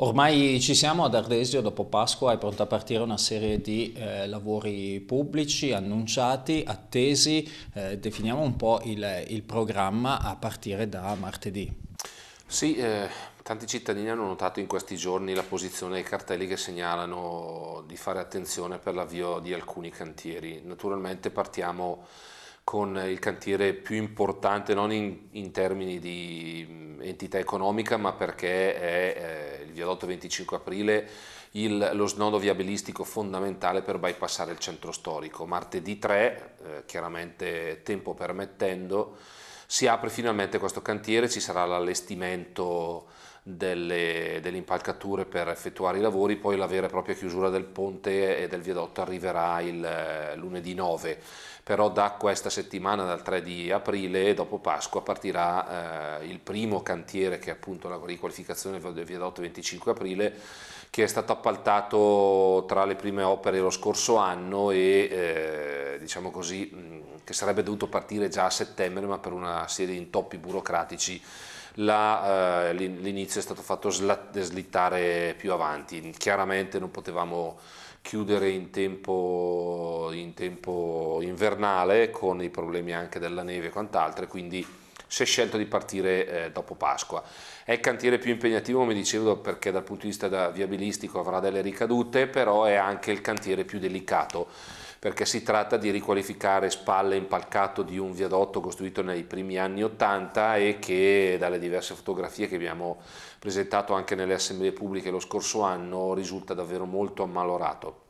Ormai ci siamo ad Ardesio, dopo Pasqua è pronta a partire una serie di eh, lavori pubblici annunciati, attesi, eh, definiamo un po' il, il, programma a partire da martedì. Sì, eh, tanti cittadini hanno notato in questi giorni la posizione dei cartelli che segnalano di fare attenzione per l'avvio di alcuni cantieri. Naturalmente partiamo con il cantiere più importante, non in, in termini di mm, entità economica, ma perché è eh, il viadotto 25 aprile, il, lo snodo viabilistico fondamentale per bypassare il centro storico. Martedì 3, eh, chiaramente tempo permettendo, si apre finalmente questo cantiere, ci sarà l'allestimento delle, delle, impalcature per effettuare i lavori, poi la vera e propria chiusura del ponte e del viadotto arriverà il eh, lunedì 9, però da questa settimana, dal 3 di aprile, dopo Pasqua, partirà eh, il primo cantiere che è appunto la riqualificazione del viadotto 25 aprile, che è stato appaltato tra le prime opere lo scorso anno e eh, diciamo così che sarebbe dovuto partire già a settembre, ma per una serie di intoppi burocratici la, eh, l'inizio è stato fatto slittare più avanti. Chiaramente non potevamo chiudere in tempo, in tempo invernale con i problemi anche della neve e quant'altro, quindi si è scelto di partire eh, dopo Pasqua. È il cantiere più impegnativo, come dicevo, perché dal punto di vista da viabilistico avrà delle ricadute, però è anche il cantiere più delicato perché si tratta di riqualificare spalle impalcato di un viadotto costruito nei primi anni 80 e che dalle diverse fotografie che abbiamo presentato anche nelle assemblee pubbliche lo scorso anno risulta davvero molto ammalorato.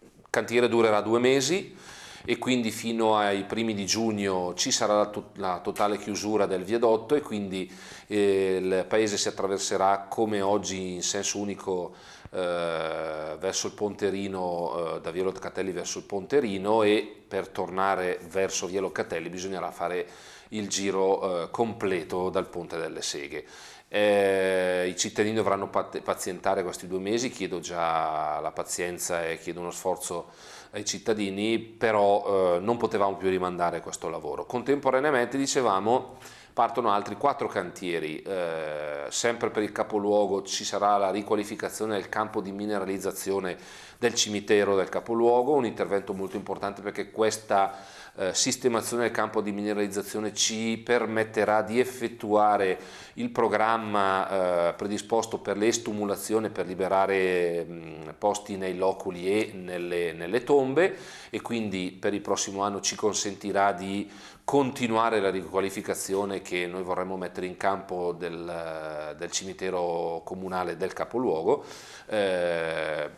Il cantiere durerà due mesi, e quindi fino ai primi di giugno ci sarà la, to la totale chiusura del viadotto e quindi eh, il paese si attraverserà come oggi in senso unico eh, verso il Ponterino, eh, da Via Locatelli verso il Ponterino e per tornare verso Via Locatelli bisognerà fare il giro eh, completo dal Ponte delle Seghe. Eh, I cittadini dovranno pazientare questi due mesi, chiedo già la pazienza e chiedo uno sforzo ai cittadini, però eh, non potevamo più rimandare questo lavoro. Contemporaneamente, dicevamo, partono altri quattro cantieri eh, sempre per il capoluogo ci sarà la riqualificazione del campo di mineralizzazione del cimitero del capoluogo, un intervento molto importante perché questa eh, sistemazione del campo di mineralizzazione ci permetterà di effettuare il programma eh, predisposto per l'estumulazione per liberare mh, posti nei loculi e nelle, nelle tombe e quindi per il prossimo anno ci consentirà di continuare la riqualificazione che noi vorremmo mettere in campo del del cimitero comunale del capoluogo eh,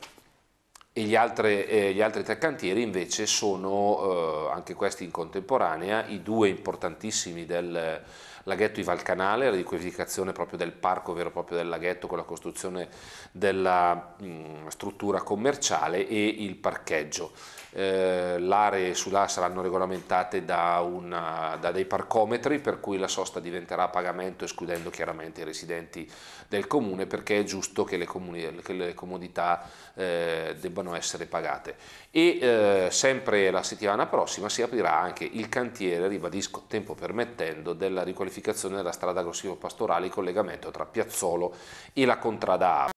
e gli altri, eh, gli altri, tre cantieri invece sono, eh, anche questi in contemporanea, i due importantissimi del, laghetto di Valcanale, la riqualificazione proprio del parco vero e proprio del laghetto con la costruzione della mh, mm, struttura commerciale e il parcheggio. Eh, L'area là saranno regolamentate da, una, da dei parcometri per cui la sosta diventerà a pagamento escludendo chiaramente i residenti del comune perché è giusto che le, comuni, che le comodità eh, debbano essere pagate. E eh, sempre la settimana prossima si aprirà anche il cantiere, ribadisco tempo permettendo, della riqualificazione riqualificazione della strada Grossillo Pastorale, il collegamento tra Piazzolo e la contrada A.